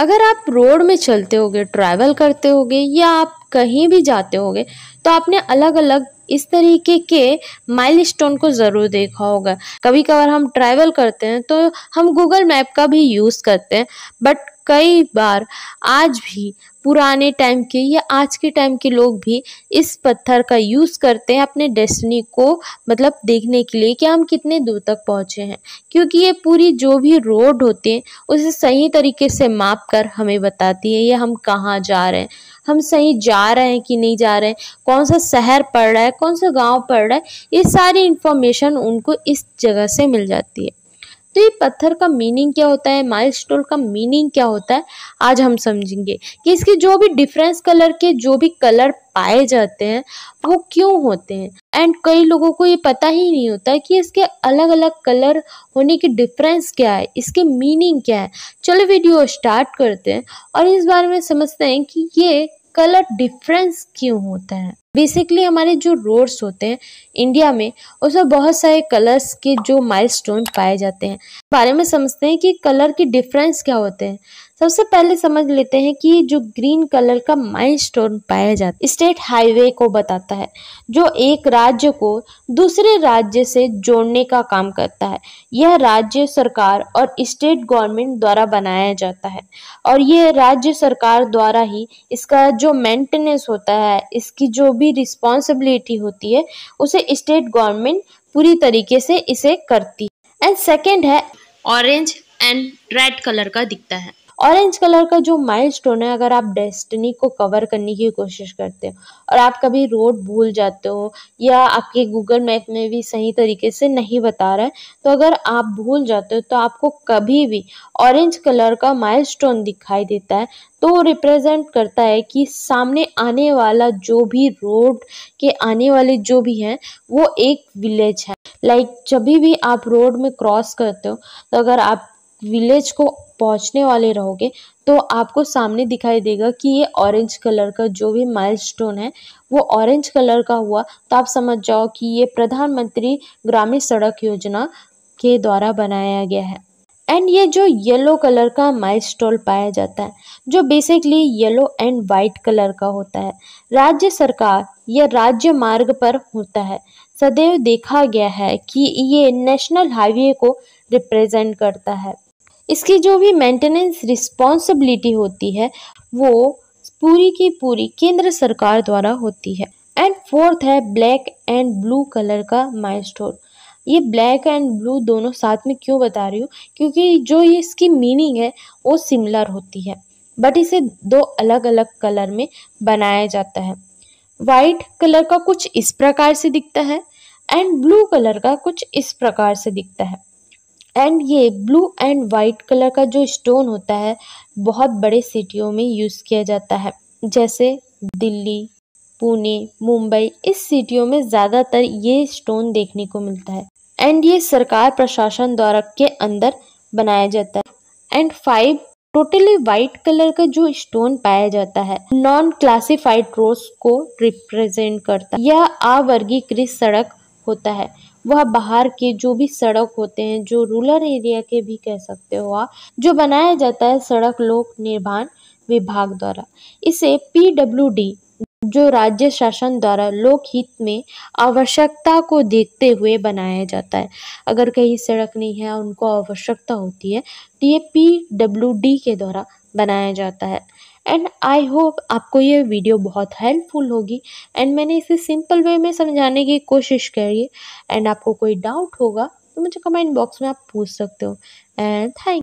अगर आप रोड में चलते होगे ट्रैवल करते होगे या आप कहीं भी जाते होगे तो आपने अलग अलग इस तरीके के माइलस्टोन को ज़रूर देखा होगा कभी कभार हम ट्रैवल करते हैं तो हम गूगल मैप का भी यूज़ करते हैं बट कई बार आज भी पुराने टाइम के या आज के टाइम के लोग भी इस पत्थर का यूज़ करते हैं अपने डेस्टिनी को मतलब देखने के लिए कि हम कितने दूर तक पहुँचे हैं क्योंकि ये पूरी जो भी रोड होती है उसे सही तरीके से माप कर हमें बताती है ये हम कहाँ जा रहे हैं हम सही जा रहे हैं कि नहीं जा रहे हैं कौन सा शहर पड़ रहा है कौन सा गाँव पड़ रहा है ये सारी इंफॉर्मेशन उनको इस जगह से मिल जाती है तो ये पत्थर का मीनिंग क्या होता है माइलस्टोन का मीनिंग क्या होता है आज हम समझेंगे कि इसके जो भी डिफरेंस कलर के जो भी कलर पाए जाते हैं वो क्यों होते हैं एंड कई लोगों को ये पता ही नहीं होता कि इसके अलग अलग कलर होने के डिफरेंस क्या है इसके मीनिंग क्या है चलो वीडियो स्टार्ट करते हैं और इस बारे में समझते हैं कि ये कलर डिफरेंस क्यों होता है बेसिकली हमारे जो रोड्स होते हैं इंडिया में उसमें बहुत सारे कलर्स के जो माइलस्टोन पाए जाते हैं बारे में समझते हैं कि कलर के डिफरेंस क्या होते हैं सबसे पहले समझ लेते हैं कि जो ग्रीन कलर का माइलस्टोन पाया जाता है स्टेट हाईवे को बताता है जो एक राज्य को दूसरे राज्य से जोड़ने का काम करता है यह राज्य सरकार और स्टेट गवर्नमेंट द्वारा बनाया जाता है और यह राज्य सरकार द्वारा ही इसका जो मेंटेनेंस होता है इसकी जो भी रिस्पॉन्सिबिलिटी होती है उसे स्टेट गवर्नमेंट पूरी तरीके से इसे करती है एंड सेकेंड है ऑरेंज एंड रेड कलर का दिखता है ऑरेंज कलर का जो माइल स्टोन है अगर आप डेस्टिनी को कवर करने की कोशिश करते हो और आप कभी रोड भूल जाते हो या आपके गूगल मैप में भी सही तरीके से नहीं बता रहा है तो अगर आप भूल जाते हो तो आपको कभी भी ऑरेंज कलर का माइल स्टोन दिखाई देता है तो रिप्रेजेंट करता है कि सामने आने वाला जो भी रोड के आने वाले जो भी हैं वो एक विलेज है लाइक like, जब भी आप रोड में क्रॉस करते हो तो अगर आप विलेज को पहुंचने वाले रहोगे तो आपको सामने दिखाई देगा कि ये ऑरेंज कलर का जो भी माइलस्टोन है वो ऑरेंज कलर का हुआ तो आप समझ जाओ कि ये प्रधानमंत्री ग्रामीण सड़क योजना के द्वारा बनाया गया है एंड ये जो येलो कलर का माइलस्टोन पाया जाता है जो basically yellow and white colour का होता है राज्य सरकार यह राज्य मार्ग पर होता है सदैव देखा गया है कि ये नेशनल हाईवे को रिप्रेजेंट करता है इसकी जो भी मेंटेनेंस रिस्पॉन्सिबिलिटी होती है वो पूरी की पूरी केंद्र सरकार द्वारा होती है एंड फोर्थ है ब्लैक एंड ब्लू कलर का माइल स्टोर ये ब्लैक एंड ब्लू दोनों साथ में क्यों बता रही हूँ क्योंकि जो ये इसकी मीनिंग है वो सिमिलर होती है बट इसे दो अलग अलग कलर में बनाया जाता है वाइट कलर का कुछ इस प्रकार से दिखता है एंड ब्लू कलर का कुछ इस प्रकार से दिखता है एंड ये ब्लू एंड वाइट कलर का जो स्टोन होता है बहुत बड़े सिटियों में यूज़ किया जाता है जैसे दिल्ली पुणे मुंबई इस सिटियों में ज़्यादातर ये स्टोन देखने को मिलता है एंड ये सरकार प्रशासन द्वारा के अंदर बनाया जाता है and five totally white colour का जो स्टोन पाया जाता है नॉन क्लासिफाइड रोज को रिप्रेजेंट करता है यह अवर्गीकृत सड़क होता है वह बाहर के जो भी सड़क होते हैं जो रूरल एरिया के भी कह सकते हो आप जो बनाया जाता है सड़क लोक निर्माण विभाग द्वारा इसे पीडब्ल्यूडी जो राज्य शासन द्वारा लोकहित में आवश्यकता को देखते हुए बनाया जाता है अगर कहीं सड़क नहीं है उनको आवश्यकता होती है तो ये पी डब्ल्यू डी के द्वारा बनाया जाता है एंड आई होप आपको ये वीडियो बहुत हेल्पफुल होगी एंड मैंने इसे सिंपल वे में समझाने की कोशिश करी एंड आपको कोई डाउट होगा तो मुझे कमेंट बॉक्स में आप पूछ सकते हो एंड थैंक